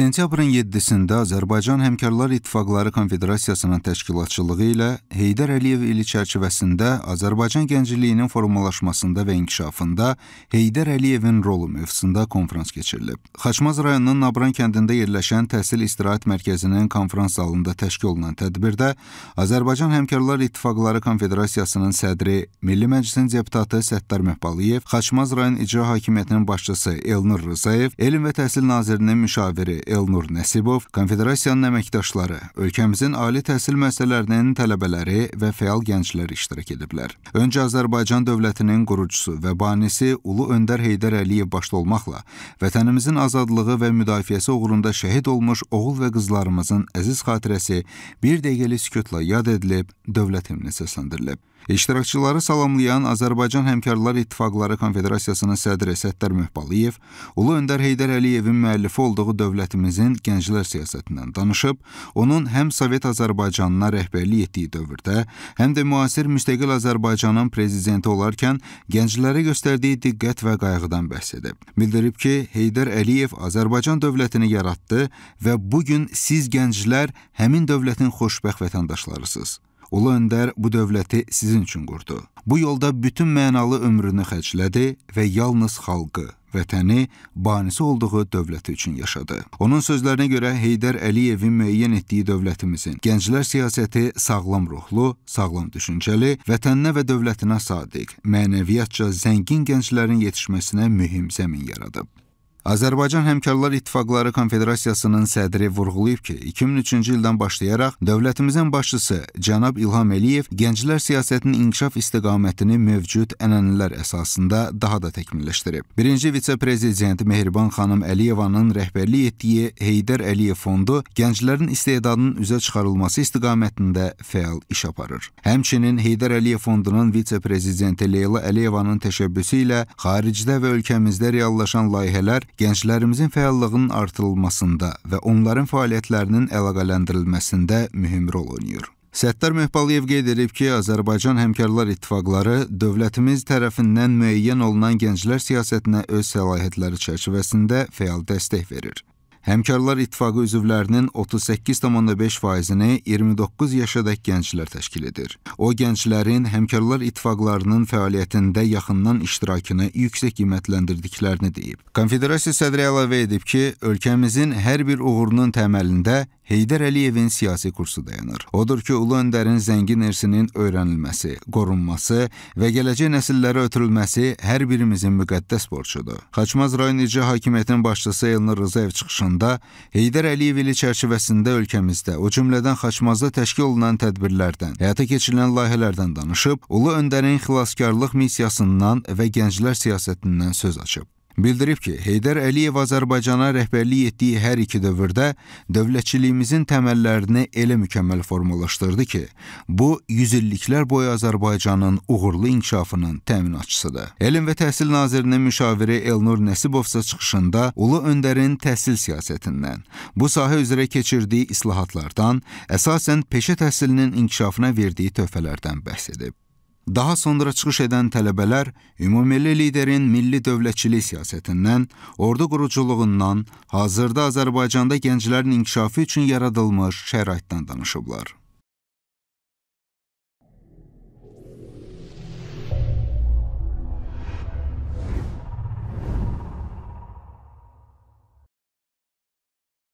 Sentyabrın 7-də Azərbaycan Həmkarlar İttifaqları Konfederasiyasının təşkilatçılığı ilə Heydər Əliyev ili çərçivəsində Azərbaycan gəncliyinin formalaşmasında və inkişafında Heydər Əliyevin rolu mövzusunda konfrans keçirilib. Xaçmaz rayonunun Nabran kəndində yerləşən Təhsil İstirahət Mərkəzinin konfrans zalında təşkil olunan tədbirdə Azərbaycan Həmkarlar İttifaqları Konfederasiyasının sədri, Milli Məclisin deputatı Səttar Məhbaliyev, Xaçmaz rayon İcra Hakimiyyətinin başçısı Elnur Rzayev, Elm və Təhsil Nazirinin müşaviri Elnur Nəsibov, Konfederasiyanın əməkdaşları, ölkəmizin ali təhsil müəssisələrinin tələbələri və fəal gənclər iştirak ediblər. Öncə Azərbaycan dövlətinin qurucusu və banisi Ulu Öndər Heydər Əliyev başda olmaqla vətənimizin azadlığı və müdafiəsi uğrunda şəhid olmuş oğul və qızlarımızın əziz xatirəsi bir dəqiqəlik sükutla yad edilib, dövlət himni səsləndirilib. İştirakçıları salamlayan Azərbaycan Həmkarlar İttifaqları Konfederasiyasının sədri Səttar Möhbalıyev, Ulu Öndər Heydər Əliyevin müəllifi olduğu dövlətimizin gənclər siyasətindən danışıb, onun həm Sovet Azərbaycanına rəhbərlik etdiyi dövrdə, həm də müasir müstəqil Azərbaycanın prezidenti olarkən gənclərə göstərdiyi diqqət və qayğıdan bəhs edib. Bildirib ki, Heydər Əliyev Azərbaycan dövlətini yaratdı və bu gün siz gənclər həmin dövlətin xoşbəxt vətəndaşlarısınız. Ulu öndər bu dövləti sizin üçün qurdu. Bu yolda bütün mənalı ömrünü xərclədi və yalnız xalqı, vətəni, banisi olduğu dövləti üçün yaşadı. Onun sözlərinə görə Heydər Əliyevin müəyyən etdiyi dövlətimizin gənclər siyasəti sağlam ruhlu, sağlam düşüncəli, vətəninə və dövlətinə sadiq, mənəviyyatca zəngin gənclərin yetişməsinə mühüm zəmin yaradıb. Azərbaycan Həmkarlar İttifaqları Konfederasiyasının sədri vurğulayıb ki, 2003-cü ildən başlayaraq dövlətimizin başçısı cənab İlham Əliyev gənclər siyasətinin inkişaf istiqamətini mövcud ənənələr əsasında daha da təkmilləşdirib. Birinci vitse-prezident Mehriban xanım Əliyevanın rəhbərlik etdiyi Heydər Əliyev fondu gənclərin istedadının üzə çıxarılması istiqamətində fəal iş aparır. Həmçinin Heydər Əliyev fondunun vitse-prezidenti Leyla Əliyevanın təşəbbüsü ilə xaricdə və ölkəmizdə reallaşan layihələr gənclərimizin fəallığının artırılmasında və onların fəaliyyətlərinin əlaqələndirilməsində mühüm rol oynayır. Səttar Mehbalıyev qeyd edib ki, Azərbaycan Həmkarlar İttifaqları dövlətimiz tərəfindən müəyyən olunan gənclər siyasətinə öz səlahiyyətləri çərçivəsində fəal dəstək verir. Həmkarlar İttifaqı üzvlərinin 38,5%-ni 29 yaşadakı gənclər təşkil edir. O gənclərin Həmkarlar İttifaqlarının fəaliyyətində yaxından iştirakını yüksək qiymətləndirdiklərini deyib. Konfederasiya sədri əlavə edib ki, ölkəmizin hər bir uğurunun təməlində Heydər Əliyevin siyasi kursu dayanır. Odur ki, ulu öndərin zəngin irsinin öyrənilməsi, qorunması və gələcək nəsillərə ötürülməsi hər birimizin müqəddəs borcudur. Xaçmaz rayon icra hakimiyyətinin başçısı Elnur Rzayev çıxışında Heydər Əliyev ili çərçivəsində ölkəmizdə, o cümlədən Xaçmazda təşkil olunan tədbirlərdən, həyata keçirilən layihələrdən danışıb, ulu öndərin xilaskarlıq missiyasından və gənclər siyasətindən söz açıb. Bildirib ki, Heydər Əliyev Azərbaycana rəhbərlik etdiyi hər iki dövrdə dövlətçiliyimizin təməllərini elə mükəmməl formalaşdırdı ki, bu, yüzilliklər boyu Azərbaycanın uğurlu inkişafının təminatçısıdır. Elm və Təhsil Nazirinin müşaviri Elnur Nəsibovsa çıxışında Ulu Öndərin təhsil siyasətindən, bu sahə üzrə keçirdiyi islahatlardan, əsasən peşə təhsilinin inkişafına verdiyi töhfələrdən bəhs edib. Daha sonra çıxış edən tələbələr ümummilli liderin milli dövlətçilik siyasətindən, ordu quruculuğundan, hazırda Azərbaycanda gənclərin inkişafı üçün yaradılmış şəraitdən danışıblar.